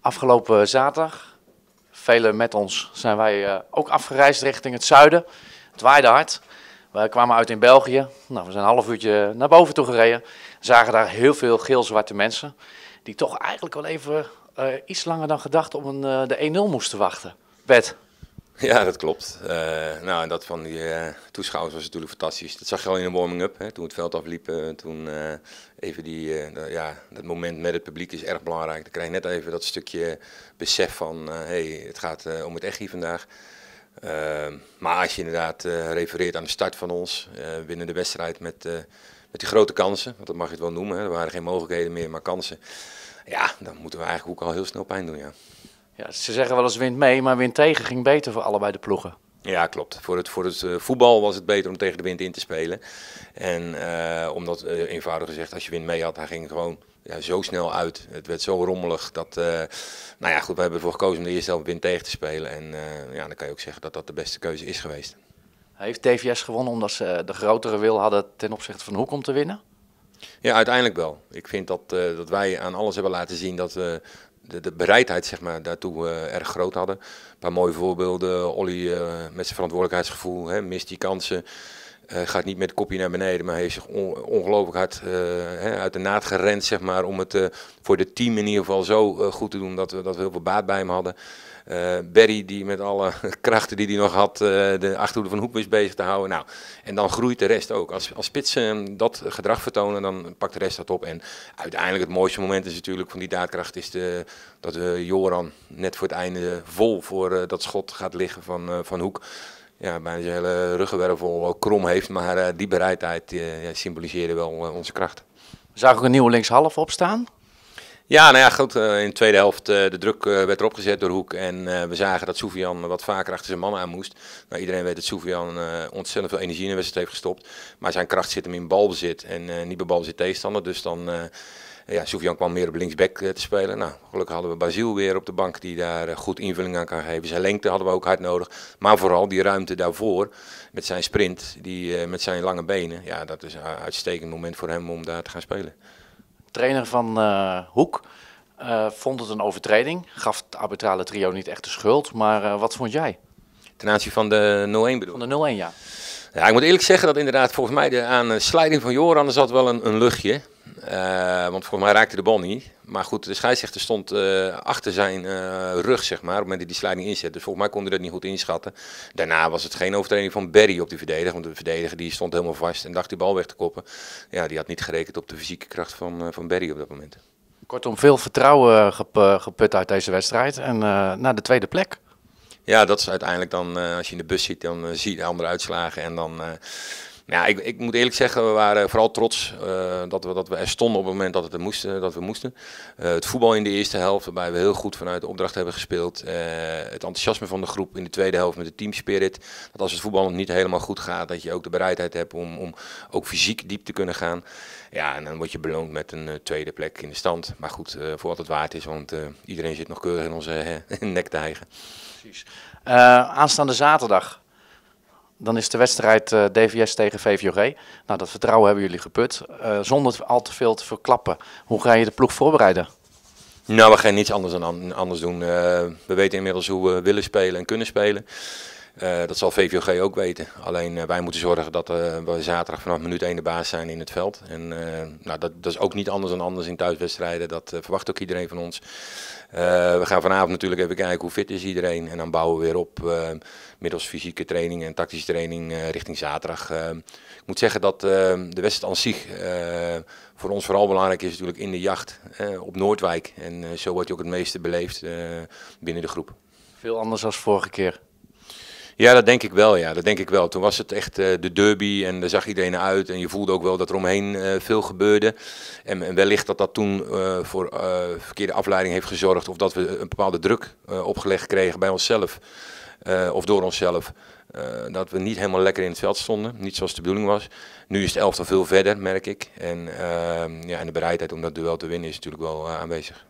afgelopen zaterdag. Velen met ons zijn wij eh, ook afgereisd richting het zuiden. Het waaide hard. We kwamen uit in België. Nou, we zijn een half uurtje naar boven toe gereden. Zagen daar heel veel geel-zwarte mensen. Die toch eigenlijk wel even eh, iets langer dan gedacht op een, eh, de 1-0 moesten wachten. Bed, Ja, dat klopt. Eh, nou, en dat van die eh, toeschouwers was natuurlijk fantastisch. Dat zag je al in de warming-up, toen het veld afliep. toen eh, even die, ja, dat moment met het publiek is erg belangrijk. Dan krijg je net even dat stukje besef van, hey, het gaat om het echt hier vandaag. maar als je inderdaad refereert aan de start van ons, binnen de wedstrijd met, met die grote kansen, want dat mag je het wel noemen. Hè. Er waren geen mogelijkheden meer, maar kansen. Ja, dan moeten we eigenlijk ook al heel snel pijn doen, ja. Ja, ze zeggen wel eens wind mee, maar wind tegen ging beter voor allebei de ploegen. Ja, klopt. Voor het, voor het eh, voetbal was het beter om tegen de wind in te spelen. En eh, omdat, uh, eenvoudig gezegd, als je wind mee had, hij ging gewoon ja, zo snel uit. Het werd zo rommelig dat, nou ja, goed, we hebben ervoor gekozen om de eerste helft wind tegen te spelen. En ja, dan kan je ook zeggen dat dat de beste keuze is geweest. Heeft TVS gewonnen omdat ze de grotere wil hadden ten opzichte van Hoek om te winnen? Ja, uiteindelijk wel. Ik vind dat, dat wij aan alles hebben laten zien dat we de, de, bereidheid zeg maar, daartoe eh, erg groot hadden. Een paar mooie voorbeelden. Olly eh, met zijn verantwoordelijkheidsgevoel, hè, mist die kansen. Uh, gaat niet met het kopje naar beneden, maar heeft zich ongelooflijk hard eh, hè, uit de naad gerend, zeg maar, om het eh, voor de team in ieder geval zo goed te doen dat we, dat we heel veel baat bij hem hadden. Barry, die met alle krachten die hij nog had, de achterhoede van Hoek is bezig te houden. Nou, en dan groeit de rest ook. Als, als spitsen ehm, dat gedrag vertonen, dan pakt de rest dat op. En uiteindelijk het mooiste moment is natuurlijk van die daadkracht is de, dat Joran net voor het einde vol voor dat schot gaat liggen van, van Hoek ja, bijna zijn hele ruggenwervel krom heeft. Maar eh, die bereidheid eh, symboliseerde wel eh, onze kracht. We zagen ook een nieuwe linkshalf opstaan. Ja, nou ja, goed. in de tweede helft de druk werd erop gezet door Hoek. En we zagen dat Soufian wat vaker achter zijn man aan moest. Nou, iedereen weet dat Soufian ontzettend veel energie in de wedstrijd heeft gestopt. Maar zijn kracht zit hem in balbezit en niet bij balbezit tegenstander. Dus dan ja, Soufian kwam meer op linksback eh, te spelen. Nou, gelukkig hadden we Basiel weer op de bank die daar eh, goed invulling aan kan geven. Zijn lengte hadden we ook hard nodig. Maar vooral die ruimte daarvoor met zijn sprint, die, eh, met zijn lange benen. Ja, dat is een uitstekend moment voor hem om daar te gaan spelen. Trainer van Hoek vond het een overtreding. Gaf het arbitrale trio niet echt de schuld. Maar wat vond jij? Ten aanzien van de 0-1 bedoel Van de 0 ja. Ja, ik moet eerlijk zeggen dat inderdaad volgens mij de aansluiting van Joran er zat wel een, een luchtje. Eh, want voor mij raakte de bal niet. Maar goed, de scheidsrechter stond eh, achter zijn eh, rug, zeg maar, op het moment dat die sliding inzet. Dus volgens mij kon hij dat niet goed inschatten. Daarna was het geen overtreding van Berry op die verdediger. Want de verdediger die stond helemaal vast en dacht die bal weg te koppen. Ja, die had niet gerekend op de fysieke kracht van, van Berry op dat moment. Kortom, veel vertrouwen geput uit deze wedstrijd. En naar de tweede plek. Ja, dat is uiteindelijk dan, als je in de bus zit, dan zie je de andere uitslagen. En dan ja, ik, ik, moet eerlijk zeggen, we waren vooral trots eh, dat, we, dat we er stonden op het moment dat, het er moesten, dat we moesten. Eh, het voetbal in de eerste helft, waarbij we heel goed vanuit de opdracht hebben gespeeld. Eh, het enthousiasme van de groep in de tweede helft met de teamspirit. Dat als het voetbal niet helemaal goed gaat, dat je ook de bereidheid hebt om, om ook fysiek diep te kunnen gaan. Ja, en dan word je beloond met een tweede plek in de stand. Maar goed, voor wat het waard is, want iedereen zit nog keurig in onze nek te hijgen. Precies. aanstaande zaterdag dan is de wedstrijd eh, DVS tegen VVOG. Nou, dat vertrouwen hebben jullie geput. Eh, zonder al te veel te verklappen, hoe ga je de ploeg voorbereiden? Nou, we gaan niets anders, dan anders doen. Eh, we weten inmiddels hoe we willen spelen en kunnen spelen. Eh, dat zal VVOG ook weten. Alleen eh, wij moeten zorgen dat eh, we zaterdag vanaf minuut 1 de baas zijn in het veld. En nou, dat, dat, is ook niet anders dan anders in thuiswedstrijden. Dat verwacht ook iedereen van ons. we gaan vanavond natuurlijk even kijken hoe fit is iedereen. En dan bouwen we weer op middels fysieke training en tactische training richting zaterdag. ik moet zeggen dat de wedstrijd aan zich voor ons vooral belangrijk is natuurlijk in de jacht op Noordwijk. En zo wordt je ook het meeste beleefd binnen de groep. Veel anders dan vorige keer. Ja, dat denk ik wel. Ja, dat denk ik wel. Toen was het echt eh, de derby en daar zag iedereen uit. En je voelde ook wel dat er omheen eh, veel gebeurde. En, en, wellicht dat dat toen eh, voor verkeerde afleiding heeft gezorgd. Of dat we een bepaalde druk opgelegd kregen bij onszelf. of door onszelf. dat we niet helemaal lekker in het veld stonden. Niet zoals de bedoeling was. Nu is het elftal veel verder, merk ik. En, ehm, ja, en de bereidheid om dat duel te winnen is natuurlijk wel aanwezig.